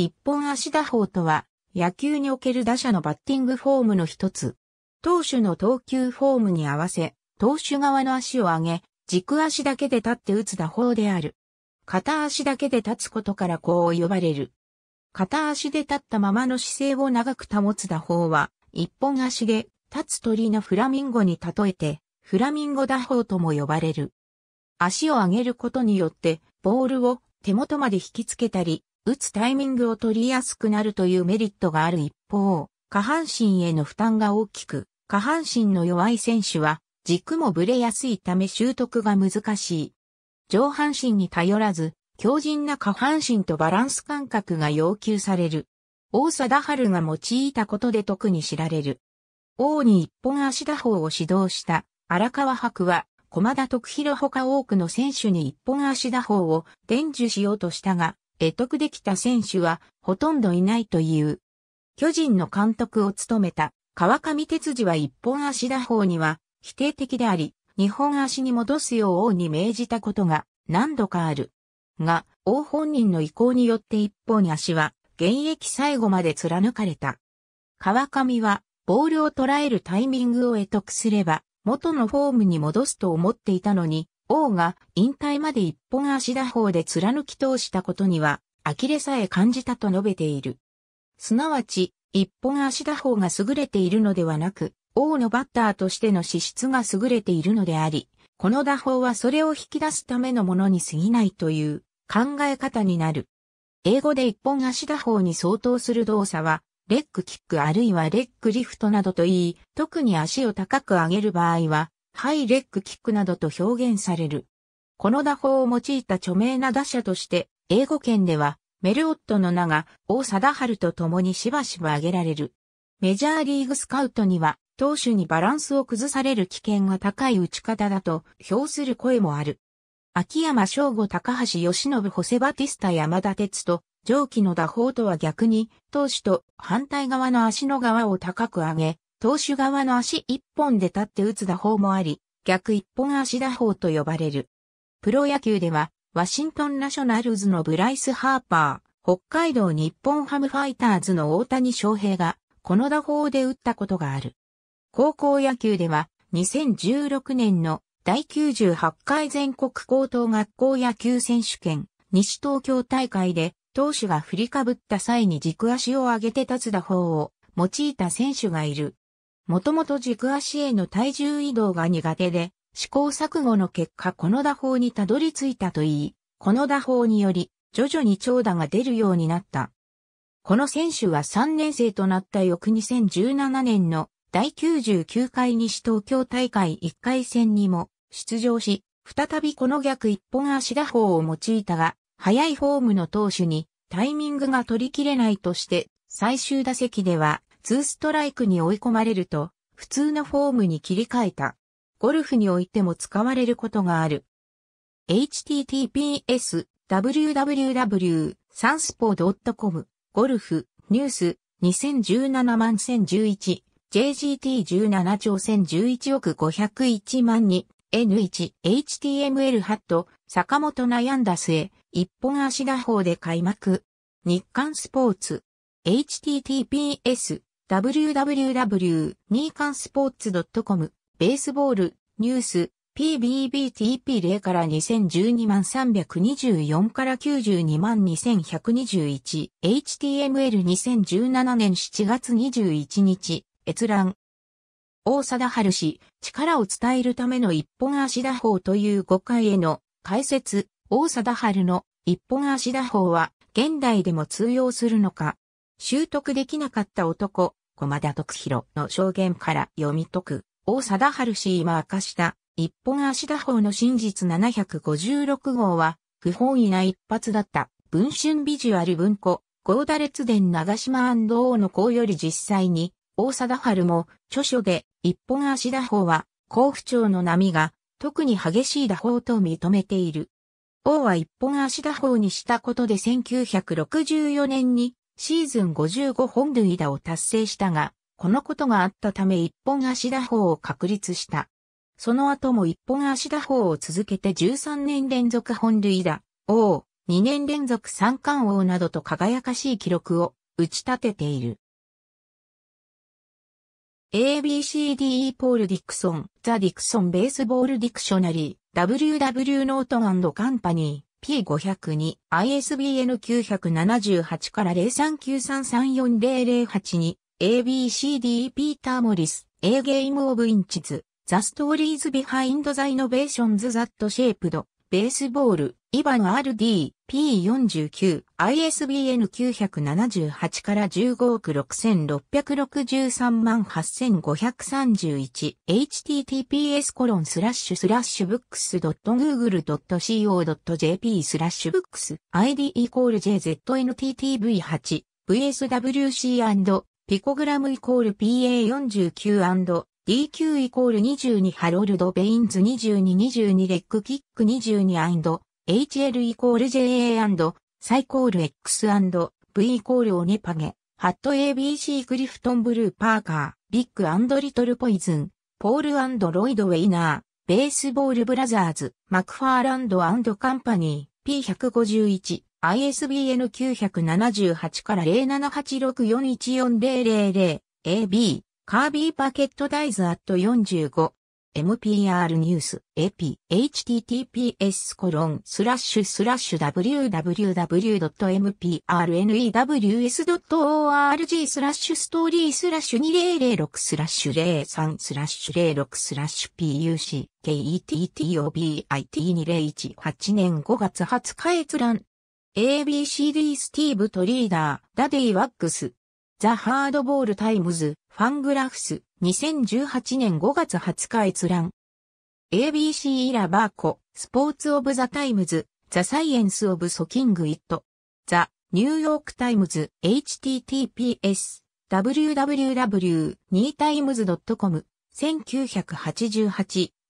一本足打法とは、野球における打者のバッティングフォームの一つ。投手の投球フォームに合わせ、投手側の足を上げ、軸足だけで立って打つ打法である。片足だけで立つことからこう呼ばれる。片足で立ったままの姿勢を長く保つ打法は、一本足で立つ鳥のフラミンゴに例えて、フラミンゴ打法とも呼ばれる。足を上げることによって、ボールを手元まで引きつけたり、打つタイミングを取りやすくなるというメリットがある一方、下半身への負担が大きく、下半身の弱い選手は軸もブレやすいため習得が難しい。上半身に頼らず、強靭な下半身とバランス感覚が要求される。王貞治が用いたことで特に知られる。王に一本足打法を指導した荒川博は、駒田徳弘ほか多くの選手に一本足打法を伝授しようとしたが、得得できた選手はほとんどいないという。巨人の監督を務めた川上哲司は一本足打法には否定的であり、日本足に戻すよう王に命じたことが何度かある。が、王本人の意向によって一本足は現役最後まで貫かれた。川上はボールを捉えるタイミングを得得すれば元のフォームに戻すと思っていたのに、王が引退まで一本足打法で貫き通したことには、呆れさえ感じたと述べている。すなわち、一本足打法が優れているのではなく、王のバッターとしての資質が優れているのであり、この打法はそれを引き出すためのものに過ぎないという考え方になる。英語で一本足打法に相当する動作は、レッグキックあるいはレッグリフトなどと言い、特に足を高く上げる場合は、ハイレッグキックなどと表現される。この打法を用いた著名な打者として、英語圏では、メルオットの名が王貞治と共にしばしば挙げられる。メジャーリーグスカウトには、投手にバランスを崩される危険が高い打ち方だと評する声もある。秋山翔吾高橋義信ホセバティスタ山田哲と上記の打法とは逆に、投手と反対側の足の側を高く上げ、投手側の足一本で立って打つ打法もあり、逆一本足打法と呼ばれる。プロ野球では、ワシントンナショナルズのブライス・ハーパー、北海道日本ハムファイターズの大谷翔平が、この打法で打ったことがある。高校野球では、2016年の第98回全国高等学校野球選手権西東京大会で投手が振りかぶった際に軸足を上げて立つ打法を用いた選手がいるもともと軸足への体重移動が苦手で、試行錯誤の結果この打法にたどり着いたといい、この打法により徐々に長打が出るようになった。この選手は3年生となった翌2017年の第99回西東京大会1回戦にも出場し、再びこの逆一本足打法を用いたが、速いフォームの投手にタイミングが取り切れないとして、最終打席では2ストライクに追い込まれると、普通のフォームに切り替えた。ゴルフにおいても使われることがある。https www.sanspo.com ゴルフニュース2017万1011 JGT17 兆1011億501万に N1HTML ハット坂本悩んだ末一本足打法で開幕日刊スポーツ https www.nikansports.com、ベースボール、ニュース、PBBTP0 から2012万324から92万2121、HTML2017 年7月21日、閲覧。大貞治氏、力を伝えるための一本足打法という誤解への解説、大貞治の一本足打法は現代でも通用するのか。習得できなかった男、駒田徳弘の証言から読み解く、大貞治氏今明かした一本足打法の真実756号は、不本意な一発だった、文春ビジュアル文庫、ゴ田列伝長島王の子より実際に、大貞治も、著書で、一本足打法は、甲府町の波が、特に激しい打法と認めている。王は一本足打法にしたことで1964年に、シーズン55本塁打を達成したが、このことがあったため一本足打法を確立した。その後も一本足打法を続けて13年連続本塁打、王、2年連続三冠王などと輝かしい記録を打ち立てている。ABCDE ポール・ディクソン、ザ・ディクソン・ベースボール・ディクショナリー、W. W. ノートンカンパニー。P502、ISBN 978から0 3 9 3 3 4 0 0 8 2 ABCD ピーター・モリス、A Game of Inches, The Stories Behind the Innovations That Shaped, Baseball, イバン RD、P49、ISBN 978から15億6663万8531、https コロンスラッシュスラッシュブックス .google.co.jp スラッシュブックス ID イコール JZNTTV8、VSWC& ピコグラムイコール PA49& DQ イコール22ハロルド・ベインズ2222レックキック22 HL イコール JA& サイコール X&V イコールオネパゲ、ハット ABC クリフトンブルーパーカー、ビッグリトルポイズン、ポールロイドウェイナー、ベースボールブラザーズ、マクファーランドカンパニー、P151、ISBN 978から0786414000、AB、カービーパケットダイズアット45。MPR ニュース AP https コロンスラッシュスラッシュ www.mprnews.org スラッシュストーリースラッシュ2006スラッシュ03スラッシュ06スラッシュ PUCKETTOBIT2018 年5月20日閲覧 ABCD スティーブとリーダーダディワックスザ・ハードボール・タイムズ、ファングラフス、2018年5月20日閲覧。ABC イラバーコ、スポーツ・オブ・ザ・タイムズ、ザ・サイエンス・オブ・ソキング・イット、ザ・ニューヨーク・タイムズ、https、www.2times.com、1988、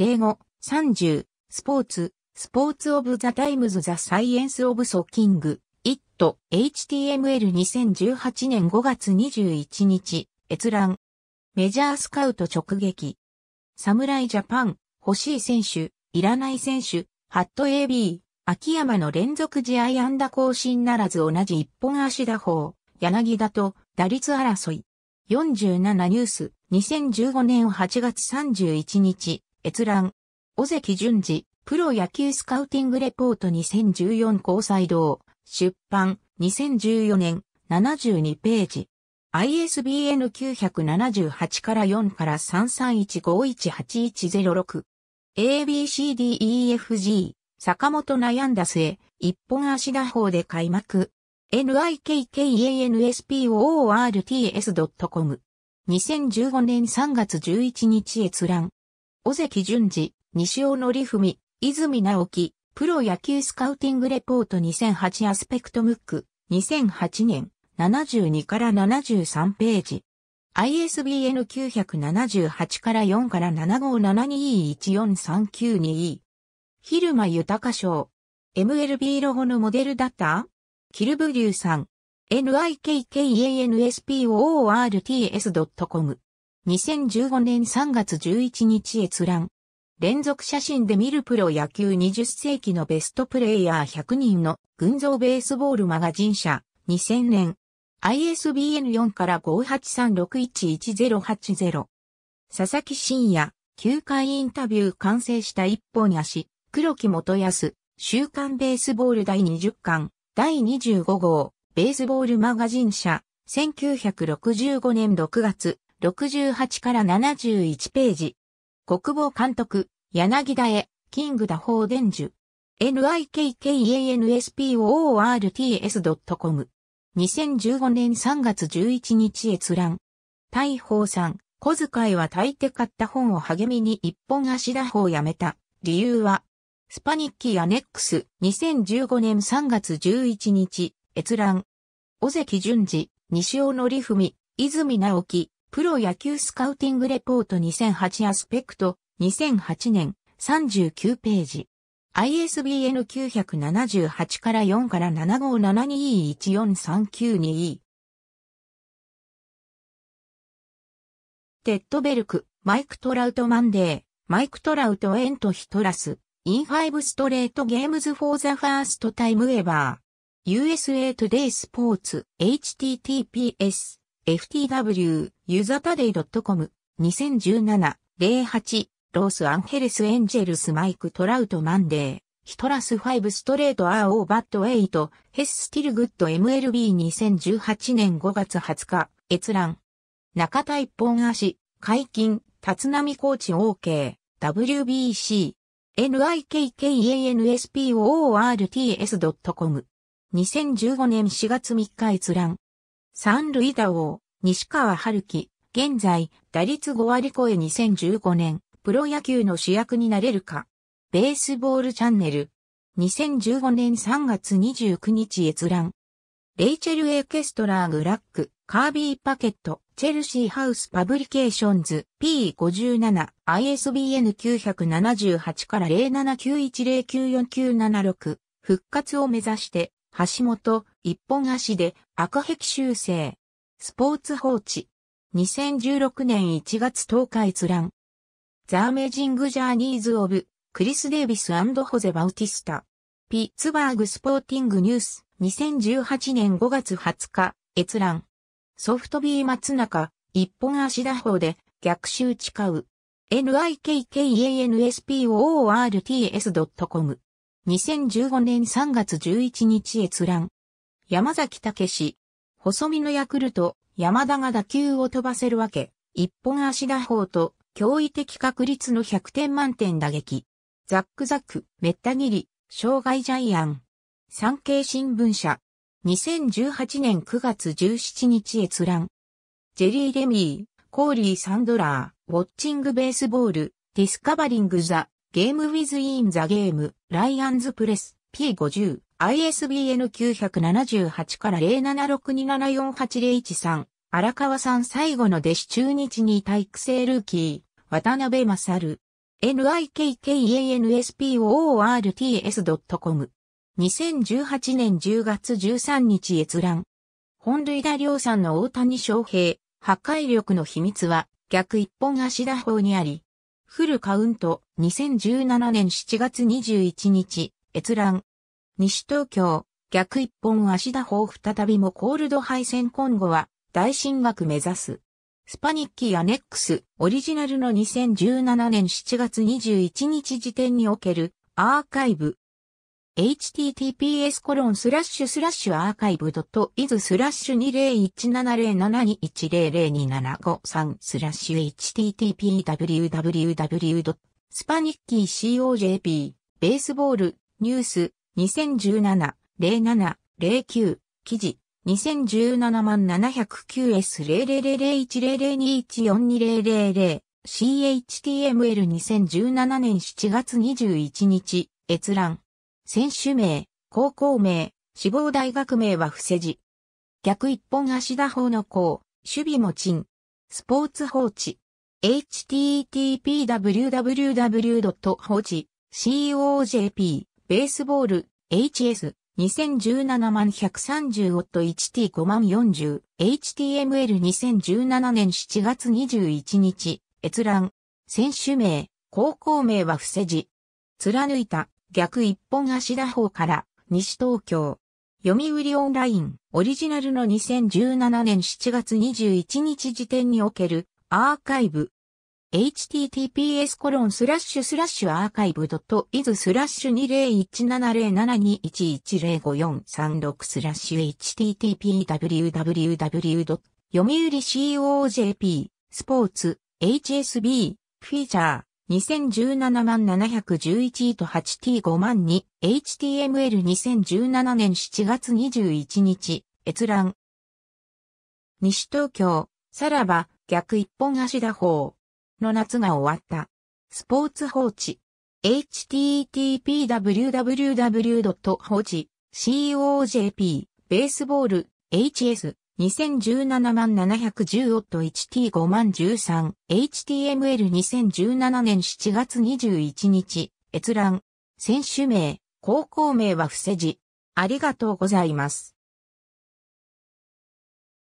05、30、スポーツ、スポーツ・オブ・ザ・タイムズ・ザ・サイエンス・オブ・ソキング、html2018 年5月21日、閲覧。メジャースカウト直撃。侍ジャパン、欲しい選手、いらない選手、ハット AB、秋山の連続試合安打更新ならず同じ一本足打法、柳田と打率争い。47ニュース、2015年8月31日、閲覧。尾関淳二、プロ野球スカウティングレポート2014交際堂、出版、2014年、72ページ。ISBN 978から4から33151810 ABCDEFG 坂本悩んだ末、一本足打法で開幕。nikkansport.com s 2015年3月11日閲覧。尾関淳二、西尾則文、泉直樹、プロ野球スカウティングレポート2008アスペクトムック2008年72から73ページ ISBN 978から4から7 5 7 2 1 4 3 9 2マユタ豊賞 MLB ロゴのモデルだったキルブリューさん nikkansport.com2015 s 年3月11日閲覧連続写真で見るプロ野球20世紀のベストプレイヤー100人の群像ベースボールマガジン社2000年 ISBN4 から5836110880佐々木真也9回インタビュー完成した一本足黒木元康週刊ベースボール第20巻第25号ベースボールマガジン社1965年6月68から71ページ国防監督柳田へ、キングダ法伝授。nikkanspoorts.com。2015年3月11日閲覧。大宝さん、小遣いは大抵買った本を励みに一本足打法をやめた。理由は、スパニッキーアネックス、2015年3月11日、閲覧。尾関淳二、西尾則文、泉直樹、プロ野球スカウティングレポート2008アスペクト、2008年39ページ。ISBN 978から4から7 5 7 2 1 4 3 9 2テッドベルク、マイク・トラウト・マンデー、マイク・トラウト・エント・ヒトラス、インファイブ・ストレート・ゲームズ・フォー・ザ・ファースト・タイム・エバー、USA トゥデイ・スポーツ、https、ftw、ゆざたでい .com、2017、08、ロースアンヘレスエンジェルスマイクトラウトマンデー、ヒトラス5ストレートアーオーバッドトヘススティルグッド MLB2018 年5月20日、閲覧。中田一本足、解禁、立浪コーチ OK、WBC、nikkanspor.ts.com。2015年4月3日閲覧。三塁打王、西川春樹、現在、打率5割超え2015年。プロ野球の主役になれるか。ベースボールチャンネル。2015年3月29日閲覧。レイチェル・エーケストラー・グラック、カービー・パケット、チェルシー・ハウス・パブリケーションズ、P57、ISBN978 から0791094976、復活を目指して、橋本、一本足で、赤壁修正。スポーツ放置。2016年1月10日閲覧。ザーメジングジャーニーズオブ、クリス・デイビスホゼ・バウティスタ。ピッツバーグスポーティングニュース、2018年5月20日、閲覧。ソフトビー松中、一本足打法で、逆襲誓う。nikkansports.com。2015年3月11日閲覧。山崎武史。細身のヤクルト、山田が打球を飛ばせるわけ。一本足打法と、驚異的確率の100点満点打撃。ザックザク、めった切り、障害ジャイアン。産経新聞社。2018年9月17日閲覧。ジェリー・レミー、コーリー・サンドラー、ウォッチング・ベースボール、ディスカバリング・ザ、ゲーム・ウィズ・イン・ザ・ゲーム、ライアンズ・プレス、P50、ISBN 978から076274801荒川さん最後の弟子中日に体育生ルーキー、渡辺勝。n i k k a n s p o o r t s c o m 2018年10月13日閲覧。本塁打量産の大谷翔平、破壊力の秘密は逆一本足打法にあり。フルカウント2017年7月21日、閲覧。西東京、逆一本足打法再びもコールド敗戦今後は大進学目指す。スパニッキーアネックス、オリジナルの2017年7月21日時点におけるアーカイブ。https コロンスラッシュスラッシュアーカイブドットイズスラッシュ20170721002753スラッシュ http://www.spanicky.cojp ベースボールニュース2017-07-09記事2 0 1 7 7 0 9 s 0 0 0 1 0 0 2 1 4 2 0 0 0 CHTML2017 年7月21日、閲覧。選手名、高校名、志望大学名は伏せ字。逆一本足打法の子守備も賃。スポーツ放置。http://www. 放置 .cojp、ベースボール、hs。2017万1 3 0 1 t 5万 40HTML2017 年7月21日閲覧選手名高校名は伏せ字貫いた逆一本足打法から西東京読売オンラインオリジナルの2017年7月21日時点におけるアーカイブ https コロンスラッシュスラッシュアーカイブドットイズスラッシュ20170721105436スラッシュ httpwww. 読売 COJP スポーツ HSB フィーチャー2017 711位と 8T5 2 HTML2017 年7月21日閲覧西東京さらば逆一本足打法の夏が終わった。スポーツ放置。http://www.hoji.cojp ベースボール HS 2017 710ット HT5 0 13HTML2017 年7月21日閲覧選手名高校名は伏せ字ありがとうございます